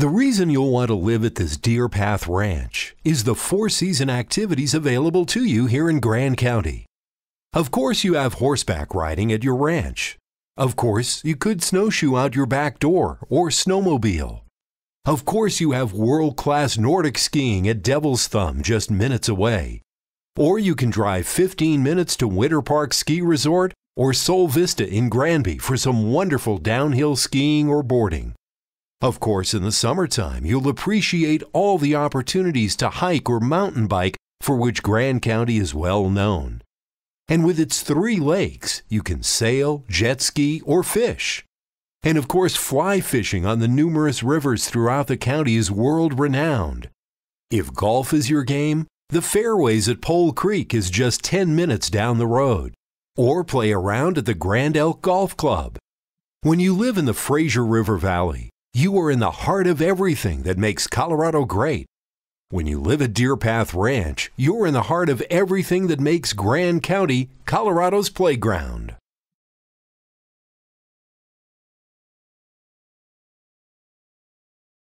The reason you'll want to live at this Deer Path Ranch is the four season activities available to you here in Grand County. Of course, you have horseback riding at your ranch. Of course, you could snowshoe out your back door or snowmobile. Of course, you have world class Nordic skiing at Devil's Thumb just minutes away. Or you can drive 15 minutes to Winter Park Ski Resort or Sol Vista in Granby for some wonderful downhill skiing or boarding. Of course, in the summertime, you'll appreciate all the opportunities to hike or mountain bike for which Grand County is well known. And with its three lakes, you can sail, jet ski, or fish. And of course, fly fishing on the numerous rivers throughout the county is world renowned. If golf is your game, the fairways at Pole Creek is just 10 minutes down the road. Or play around at the Grand Elk Golf Club. When you live in the Fraser River Valley, you are in the heart of everything that makes Colorado great. When you live at Deer Path Ranch, you're in the heart of everything that makes Grand County Colorado's playground.